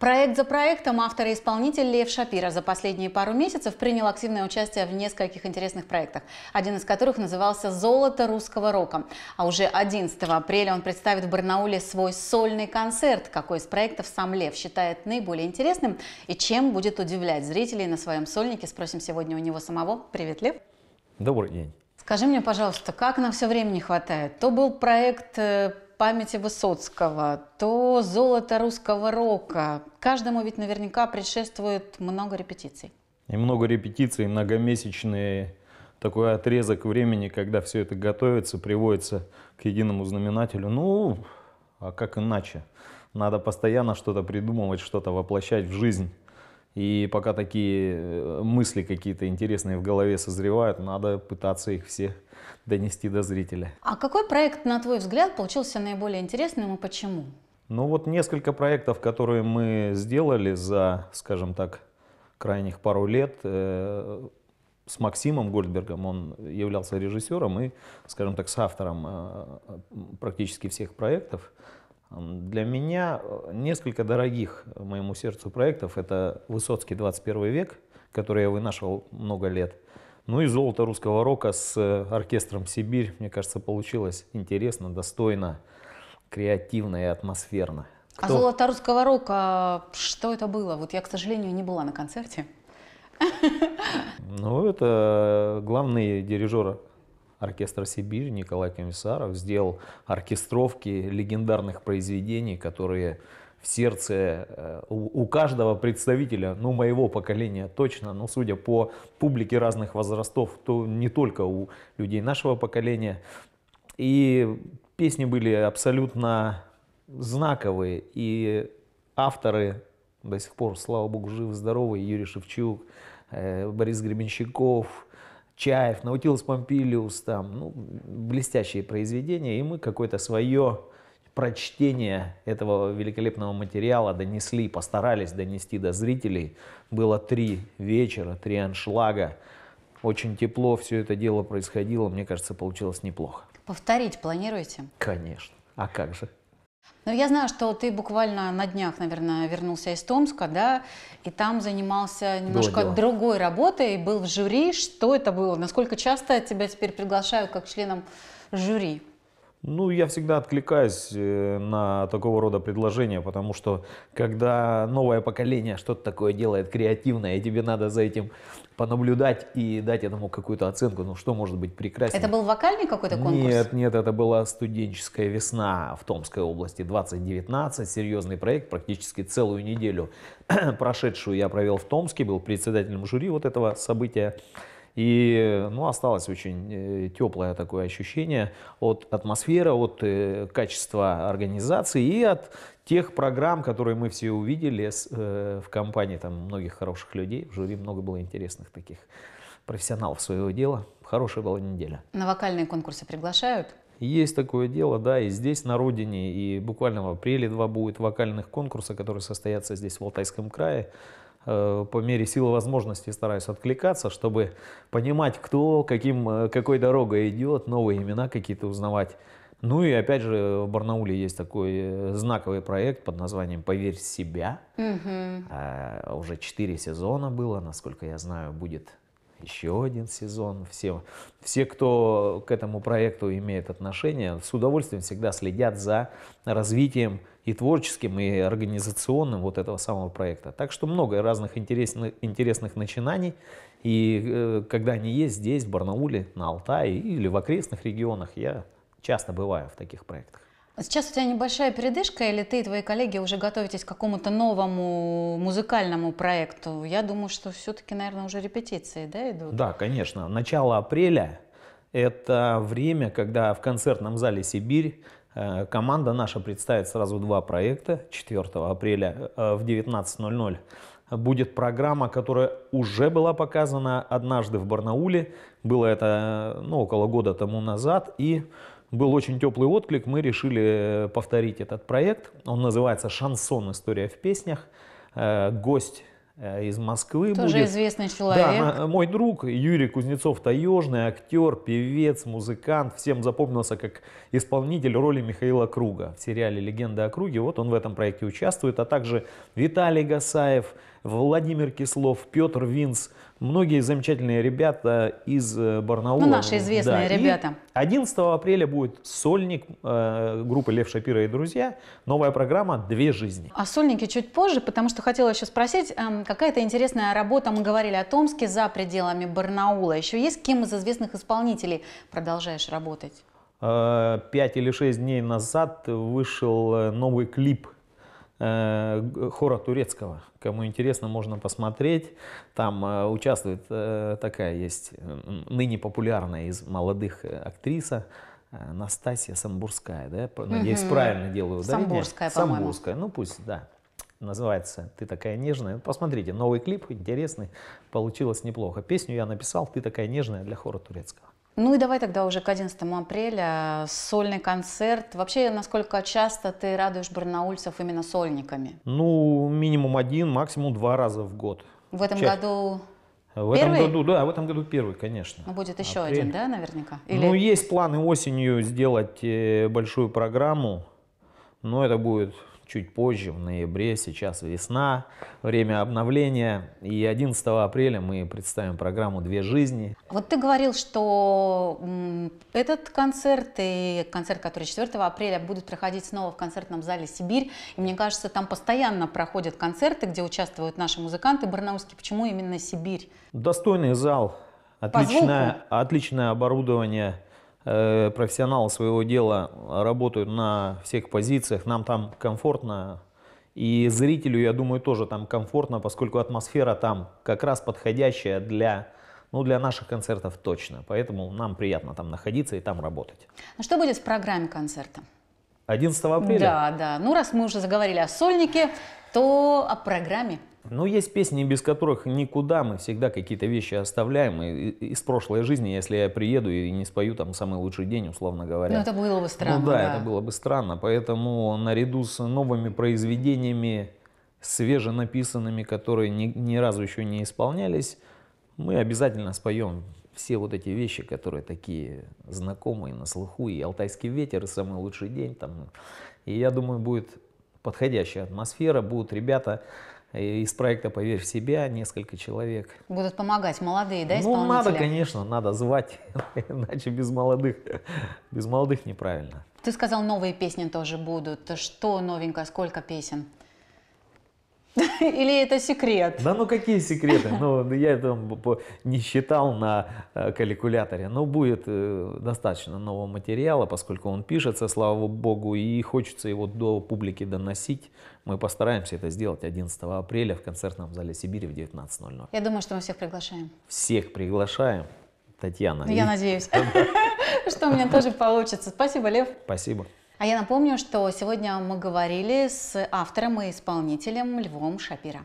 Проект за проектом автор и исполнитель Лев Шапира за последние пару месяцев принял активное участие в нескольких интересных проектах, один из которых назывался «Золото русского рока». А уже 11 апреля он представит в Барнауле свой сольный концерт, какой из проектов сам Лев считает наиболее интересным и чем будет удивлять зрителей на своем сольнике, спросим сегодня у него самого. Привет, Лев. Добрый день. Скажи мне, пожалуйста, как на все время не хватает? То был проект э, памяти Высоцкого, то золото русского рока. Каждому ведь наверняка предшествует много репетиций. И много репетиций, многомесячный такой отрезок времени, когда все это готовится, приводится к единому знаменателю. Ну, а как иначе? Надо постоянно что-то придумывать, что-то воплощать в жизнь. И пока такие э, мысли какие-то интересные в голове созревают, надо пытаться их все донести до зрителя. А какой проект, на твой взгляд, получился наиболее интересным и почему? Ну вот несколько проектов, которые мы сделали за, скажем так, крайних пару лет э, с Максимом Гольдбергом. Он являлся режиссером и, скажем так, с автором э, практически всех проектов. Для меня э, несколько дорогих моему сердцу проектов — это «Высоцкий 21 век», который я вынашивал много лет, ну и «Золото русского рока» с э, оркестром «Сибирь». Мне кажется, получилось интересно, достойно, креативно и атмосферно. А Кто? А «Золото русского рока» — что это было? Вот я, к сожалению, не была на концерте. Ну, это э, главный дирижер оркестра Сибирь Николай Комиссаров сделал оркестровки легендарных произведений, которые в сердце э, у каждого представителя, ну, моего поколения точно, ну, судя по публике разных возрастов, то не только у людей нашего поколения. И песни были абсолютно знаковые, и авторы до сих пор, слава богу, живы, здоровы, Юрий Шевчук, э, Борис Гребенщиков, Чаев, Наутилус Помпилиус, там, ну, блестящие произведения, и мы какое-то свое прочтение этого великолепного материала донесли, постарались донести до зрителей. Было три вечера, три аншлага. Очень тепло все это дело происходило. Мне кажется, получилось неплохо. Повторить планируете? Конечно. А как же? Ну, я знаю, что ты буквально на днях, наверное, вернулся из Томска, да, и там занимался немножко другой работой, был в жюри. Что это было? Насколько часто тебя теперь приглашают как членом жюри? Ну, я всегда откликаюсь э, на такого рода предложения, потому что когда новое поколение что-то такое делает креативное, и тебе надо за этим понаблюдать и дать этому какую-то оценку, ну что может быть прекраснее. Это был вокальный какой-то конкурс? Нет, нет, это была студенческая весна в Томской области 2019, серьезный проект, практически целую неделю прошедшую я провел в Томске, был председателем жюри вот этого события. И ну, осталось очень э, теплое такое ощущение от атмосферы, от э, качества организации и от тех программ, которые мы все увидели э, в компании там, многих хороших людей. В жюри много было интересных таких профессионалов своего дела. Хорошая была неделя. На вокальные конкурсы приглашают? Есть такое дело, да, и здесь, на родине, и буквально в апреле два будет вокальных конкурса, которые состоятся здесь, в Алтайском крае. Э, по мере силы возможностей стараюсь откликаться, чтобы понимать, кто каким, э, какой дорогой идет, новые имена какие-то узнавать. Ну и опять же в Барнауле есть такой э, знаковый проект под названием «Поверь в себя». Угу. А, уже четыре сезона было, насколько я знаю, будет еще один сезон. Все, все, кто к этому проекту имеет отношение, с удовольствием всегда следят за развитием и творческим, и организационным вот этого самого проекта. Так что много разных интересных, интересных начинаний. И э, когда они есть здесь, в Барнауле, на Алтае или в окрестных регионах, я часто бываю в таких проектах. А сейчас у тебя небольшая передышка, или ты и твои коллеги уже готовитесь к какому-то новому музыкальному проекту? Я думаю, что все-таки, наверное, уже репетиции, да, идут? Да, конечно. Начало апреля – это время, когда в концертном зале «Сибирь» э, команда наша представит сразу два проекта. 4 апреля э, в 19.00 будет программа, которая уже была показана однажды в Барнауле. Было это э, ну, около года тому назад. И был очень теплый отклик, мы решили э, повторить этот проект. Он называется «Шансон. История в песнях». Э, гость э, из Москвы Тоже будет. известный человек. Да, мой друг Юрий Кузнецов Таежный, актер, певец, музыкант. Всем запомнился как исполнитель роли Михаила Круга в сериале «Легенда о Круге». Вот он в этом проекте участвует. А также Виталий Гасаев, Владимир Кислов, Петр Винс, многие замечательные ребята из э, Барнаула. Ну, наши известные да. ребята. И 11 апреля будет сольник э, группы Лев Шапира и друзья. Новая программа «Две жизни». О а сольнике чуть позже, потому что хотела еще спросить, эм, какая-то интересная работа, мы говорили о Томске за пределами Барнаула. Еще есть кем из известных исполнителей продолжаешь работать? Э, пять или шесть дней назад вышел новый клип Э, хора турецкого. Кому интересно, можно посмотреть. Там э, участвует э, такая есть ныне популярная из молодых актриса Настасья Самбурская. Да? Надеюсь, угу. правильно делаю Самбурская, по-моему. Самбурская, ну пусть, да. Называется «Ты такая нежная». Посмотрите, новый клип интересный, получилось неплохо. Песню я написал «Ты такая нежная» для хора турецкого. Ну и давай тогда уже к 11 апреля сольный концерт. Вообще, насколько часто ты радуешь барнаульцев именно сольниками? Ну, минимум один, максимум два раза в год. В этом Чаще. году в первый? этом году, да, в этом году первый, конечно. Ну, будет еще Апрель. один, да, наверняка? Или... Ну, есть планы осенью сделать э, большую программу, но это будет чуть позже, в ноябре, сейчас весна, время обновления. И 11 апреля мы представим программу «Две жизни». Вот ты говорил, что этот концерт и концерт, который 4 апреля будут проходить снова в концертном зале «Сибирь». И мне кажется, там постоянно проходят концерты, где участвуют наши музыканты барнаульские. Почему именно «Сибирь»? Достойный зал, отличное, отличное оборудование – Э, профессионалы своего дела работают на всех позициях, нам там комфортно, и зрителю, я думаю, тоже там комфортно, поскольку атмосфера там как раз подходящая для, ну, для наших концертов точно. Поэтому нам приятно там находиться и там работать. А что будет в программе концерта? 11 апреля? Да, да. Ну, раз мы уже заговорили о сольнике, то о программе. Но ну, есть песни, без которых никуда, мы всегда какие-то вещи оставляем и, из прошлой жизни, если я приеду и не спою там «Самый лучший день», условно говоря. Ну, это было бы странно. Ну да, да, это было бы странно, поэтому наряду с новыми произведениями, свеженаписанными, которые ни, ни разу еще не исполнялись, мы обязательно споем все вот эти вещи, которые такие знакомые на слуху, и «Алтайский ветер», и «Самый лучший день», там, и я думаю, будет подходящая атмосфера, будут ребята, из проекта «Поверь в себя» несколько человек. Будут помогать молодые, да, Ну, надо, конечно, надо звать, иначе без молодых, без молодых неправильно. Ты сказал, новые песни тоже будут. Что новенькое, сколько песен? Или это секрет? Да ну какие секреты? Ну, я это не считал на э, калькуляторе. Но будет э, достаточно нового материала, поскольку он пишется, слава богу, и хочется его до публики доносить. Мы постараемся это сделать 11 апреля в концертном зале Сибири в 19.00. Я думаю, что мы всех приглашаем. Всех приглашаем. Татьяна. Ну, я и... надеюсь, что у меня тоже получится. Спасибо, Лев. Спасибо. А я напомню, что сегодня мы говорили с автором и исполнителем Львом Шапира.